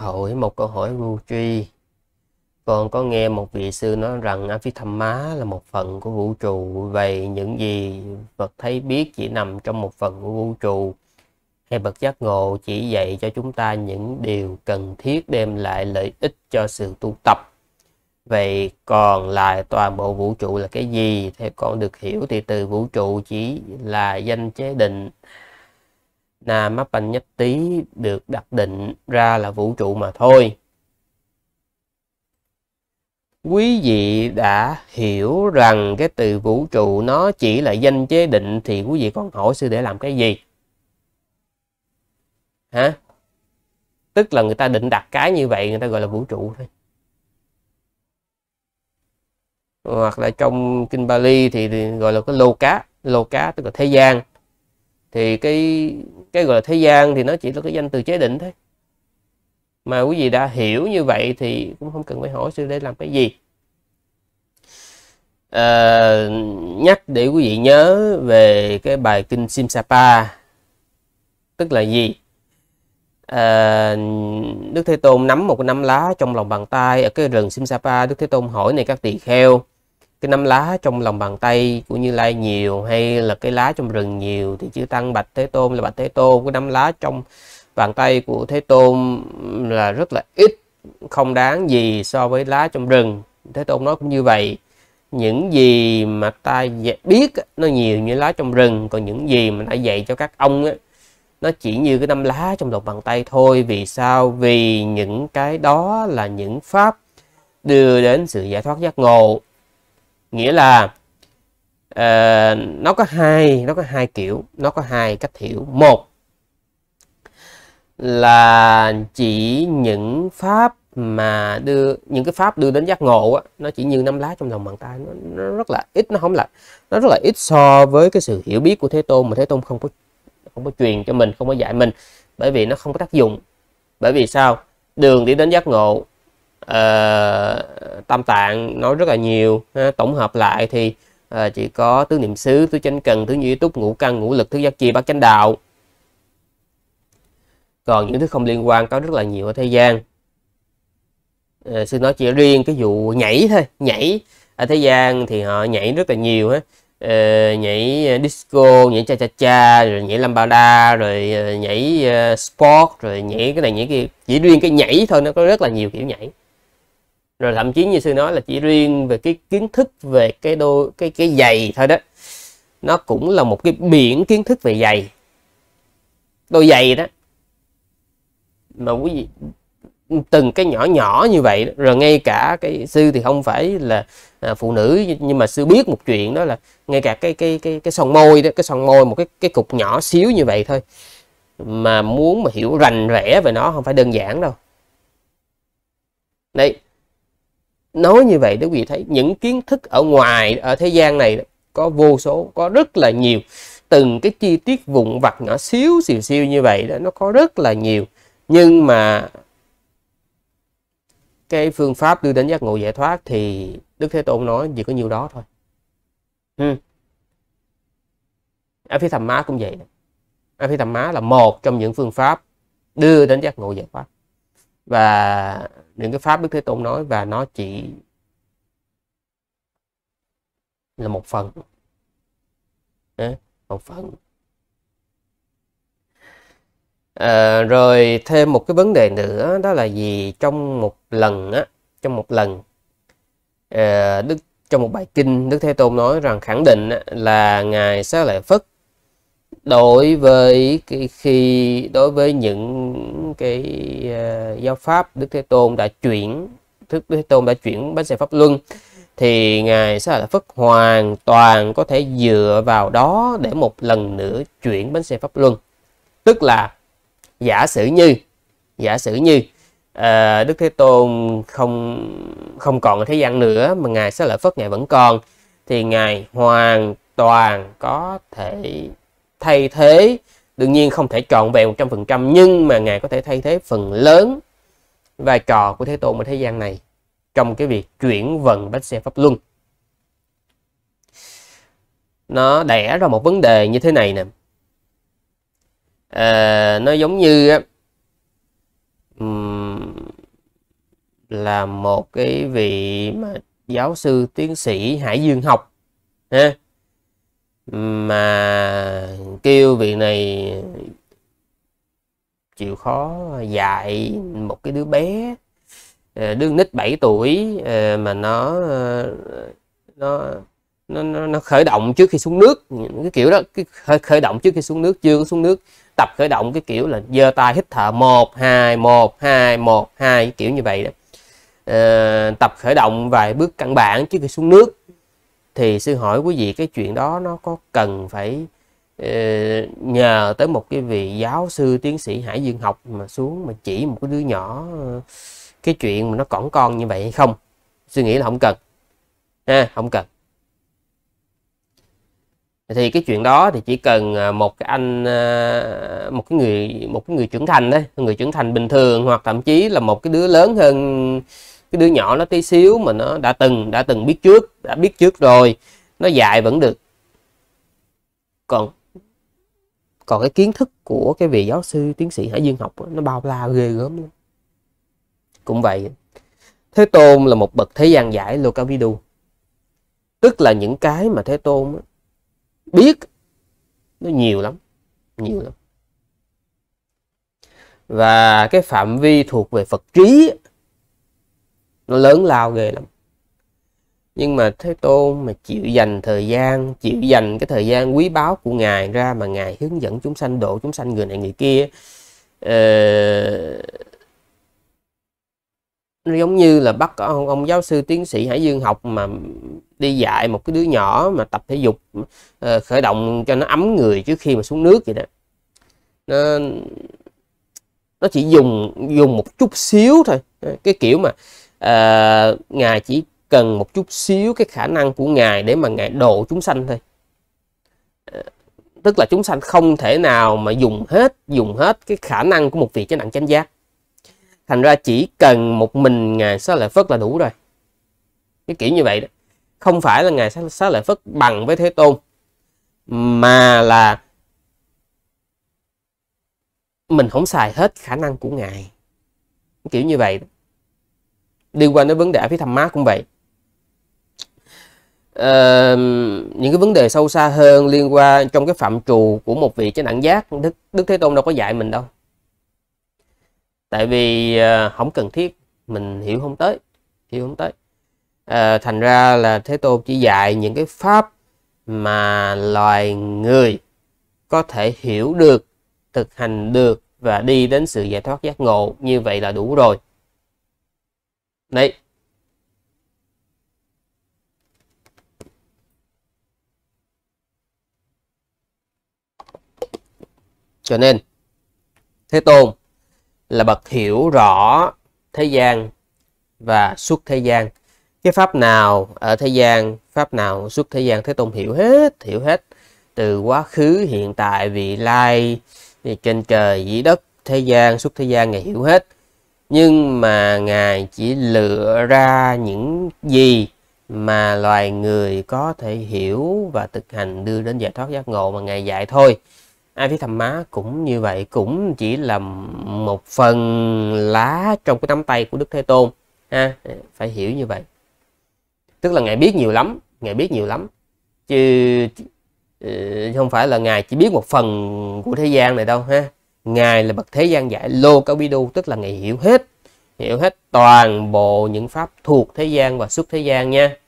hỏi một câu hỏi vô truy con có nghe một vị sư nói rằng má là một phần của vũ trụ vậy những gì Phật thấy biết chỉ nằm trong một phần của vũ trụ hay bậc giác ngộ chỉ dạy cho chúng ta những điều cần thiết đem lại lợi ích cho sự tu tập vậy còn lại toàn bộ vũ trụ là cái gì theo con được hiểu thì từ vũ trụ chỉ là danh chế định Nam Appan Nhấp Tý được đặt định ra là vũ trụ mà thôi. Quý vị đã hiểu rằng cái từ vũ trụ nó chỉ là danh chế định thì quý vị còn hỏi sư để làm cái gì? Hả? Tức là người ta định đặt cái như vậy người ta gọi là vũ trụ thôi. Hoặc là trong Kinh Bali thì gọi là cái lô cá, lô cá tức là thế gian thì cái cái gọi là thế gian thì nó chỉ là cái danh từ chế định thôi mà quý vị đã hiểu như vậy thì cũng không cần phải hỏi sư để làm cái gì à, nhắc để quý vị nhớ về cái bài kinh Simsapa tức là gì à, Đức Thế Tôn nắm một cái nắm lá trong lòng bàn tay ở cái rừng Simsapa Đức Thế Tôn hỏi này các tỳ kheo cái nắm lá trong lòng bàn tay của Như Lai nhiều hay là cái lá trong rừng nhiều thì chư tăng bạch Thế Tôn là bạch Thế Tôn cái nắm lá trong bàn tay của Thế Tôn là rất là ít không đáng gì so với lá trong rừng Thế Tôn nói cũng như vậy những gì mà ta biết nó nhiều như lá trong rừng còn những gì mà đã dạy cho các ông ấy, nó chỉ như cái nắm lá trong lòng bàn tay thôi vì sao vì những cái đó là những pháp đưa đến sự giải thoát giác ngộ nghĩa là uh, nó có hai nó có hai kiểu nó có hai cách hiểu một là chỉ những pháp mà đưa những cái pháp đưa đến giác ngộ á, nó chỉ như năm lá trong lòng bàn tay nó, nó rất là ít nó không là nó rất là ít so với cái sự hiểu biết của thế tôn mà thế tôn không có không có truyền cho mình không có dạy mình bởi vì nó không có tác dụng bởi vì sao đường đi đến giác ngộ uh, ờ, tam tạng nói rất là nhiều ha. tổng hợp lại thì uh, chỉ có tứ niệm xứ tứ chánh cần tứ duy túc ngũ căn ngũ lực tứ giác chi bát chánh đạo còn những thứ không liên quan có rất là nhiều ở thế gian uh, sư nói chỉ riêng cái vụ nhảy thôi nhảy ở thế gian thì họ nhảy rất là nhiều hết Uh, nhảy disco nhảy cha cha cha rồi nhảy lambada rồi uh, nhảy uh, sport rồi nhảy cái này nhảy kia chỉ riêng cái nhảy thôi nó có rất là nhiều kiểu nhảy rồi thậm chí như sư nói là chỉ riêng về cái kiến thức về cái đô cái cái giày thôi đó nó cũng là một cái biển kiến thức về giày đôi giày đó mà quý vị từng cái nhỏ nhỏ như vậy đó. rồi ngay cả cái sư thì không phải là à, phụ nữ nhưng mà sư biết một chuyện đó là ngay cả cái cái cái cái son môi đó cái son môi một cái cái cục nhỏ xíu như vậy thôi mà muốn mà hiểu rành rẽ về nó không phải đơn giản đâu đấy nói như vậy để quý vị thấy những kiến thức ở ngoài ở thế gian này có vô số có rất là nhiều từng cái chi tiết vụn vặt nhỏ xíu xìu xiu như vậy đó nó có rất là nhiều nhưng mà cái phương pháp đưa đến giác ngộ giải thoát thì đức thế tôn nói chỉ có nhiêu đó thôi ở ừ. phía thầm má cũng vậy ở phía thầm má là một trong những phương pháp đưa đến giác ngộ giải thoát và những cái pháp đức thế tôn nói và nó chỉ là một phần một phần à, rồi thêm một cái vấn đề nữa đó là gì trong một lần á trong một lần à, đức trong một bài kinh đức thế tôn nói rằng khẳng định là ngài sẽ lợi phất đối với cái khi đối với những cái uh, giáo pháp Đức Thế Tôn đã chuyển Đức Thế Tôn đã chuyển bánh xe pháp luân thì ngài sẽ là Phất hoàn toàn có thể dựa vào đó để một lần nữa chuyển bánh xe pháp luân tức là giả sử như giả sử như à, Đức Thế Tôn không không còn ở thế gian nữa mà ngài sẽ là Phất ngài vẫn còn thì ngài hoàn toàn có thể thay thế đương nhiên không thể trọn vẹn trăm nhưng mà ngài có thể thay thế phần lớn vai trò của thế tôn ở thế gian này trong cái việc chuyển vận bánh xe pháp luân nó đẻ ra một vấn đề như thế này nè à, nó giống như là một cái vị mà giáo sư tiến sĩ hải dương học ha mà kêu vị này chịu khó dạy một cái đứa bé ờ, đứa nít 7 tuổi ờ, mà ờ, nó nó nó, nó khởi động trước khi xuống nước cái kiểu đó cái khởi, khởi động trước khi xuống nước chưa có xuống nước tập khởi động cái kiểu là giơ tay hít thở một hai một hai một hai kiểu như vậy đó à, tập khởi động vài bước căn bản trước khi xuống nước thì sư hỏi quý vị cái chuyện đó nó có cần phải ờ, nhờ tới một cái vị giáo sư tiến sĩ hải dương học mà xuống mà chỉ một cái đứa nhỏ ờ, cái chuyện mà nó cỏn con như vậy hay không suy nghĩ là không cần ha không cần thì cái chuyện đó thì chỉ cần ờ, một cái anh một cái người một cái người trưởng thành đấy người trưởng thành bình thường hoặc thậm chí là một cái đứa lớn hơn cái đứa nhỏ nó tí xíu mà nó đã từng đã từng biết trước đã biết trước rồi nó dạy vẫn được còn còn cái kiến thức của cái vị giáo sư tiến sĩ hải dương học nó bao la ghê gớm lắm cũng vậy thế tôn là một bậc thế gian giải lokavidu tức là những cái mà thế tôn biết nó nhiều lắm nhiều lắm và cái phạm vi thuộc về phật trí nó lớn lao ghê lắm nhưng mà thế tôn mà chịu dành thời gian chịu dành cái thời gian quý báu của ngài ra mà ngài hướng dẫn chúng sanh độ chúng sanh người này người kia uh, nó giống như là bắt ông, ông giáo sư tiến sĩ hải dương học mà đi dạy một cái đứa nhỏ mà tập thể dục uh, khởi động cho nó ấm người trước khi mà xuống nước vậy đó nó nó chỉ dùng dùng một chút xíu thôi cái kiểu mà à, ngài chỉ cần một chút xíu cái khả năng của ngài để mà ngài độ chúng sanh thôi ờ, tức là chúng sanh không thể nào mà dùng hết dùng hết cái khả năng của một vị chánh đẳng chánh giác thành ra chỉ cần một mình ngài xá lợi phất là đủ rồi cái kiểu như vậy đó không phải là ngài xá, xá lợi phất bằng với thế tôn mà là mình không xài hết khả năng của ngài kiểu như vậy đó liên quan đến vấn đề phía thầm mát cũng vậy Uh, những cái vấn đề sâu xa hơn liên quan trong cái phạm trù của một vị chánh đẳng giác đức đức thế tôn đâu có dạy mình đâu tại vì uh, không cần thiết mình hiểu không tới hiểu không tới uh, thành ra là thế tôn chỉ dạy những cái pháp mà loài người có thể hiểu được thực hành được và đi đến sự giải thoát giác ngộ như vậy là đủ rồi Đấy. Cho nên Thế Tôn là bậc hiểu rõ thế gian và suốt thế gian. Cái pháp nào ở thế gian, pháp nào suốt thế gian Thế Tôn hiểu hết, hiểu hết từ quá khứ, hiện tại, vị lai, trên trời, dưới đất, thế gian, suốt thế gian ngài hiểu hết nhưng mà ngài chỉ lựa ra những gì mà loài người có thể hiểu và thực hành đưa đến giải thoát giác ngộ mà ngài dạy thôi ai viết thầm má cũng như vậy cũng chỉ là một phần lá trong cái nắm tay của đức thế tôn ha phải hiểu như vậy tức là ngài biết nhiều lắm ngài biết nhiều lắm chứ ừ, không phải là ngài chỉ biết một phần của thế gian này đâu ha ngài là bậc thế gian giải lô cao bi đu tức là ngài hiểu hết hiểu hết toàn bộ những pháp thuộc thế gian và xuất thế gian nha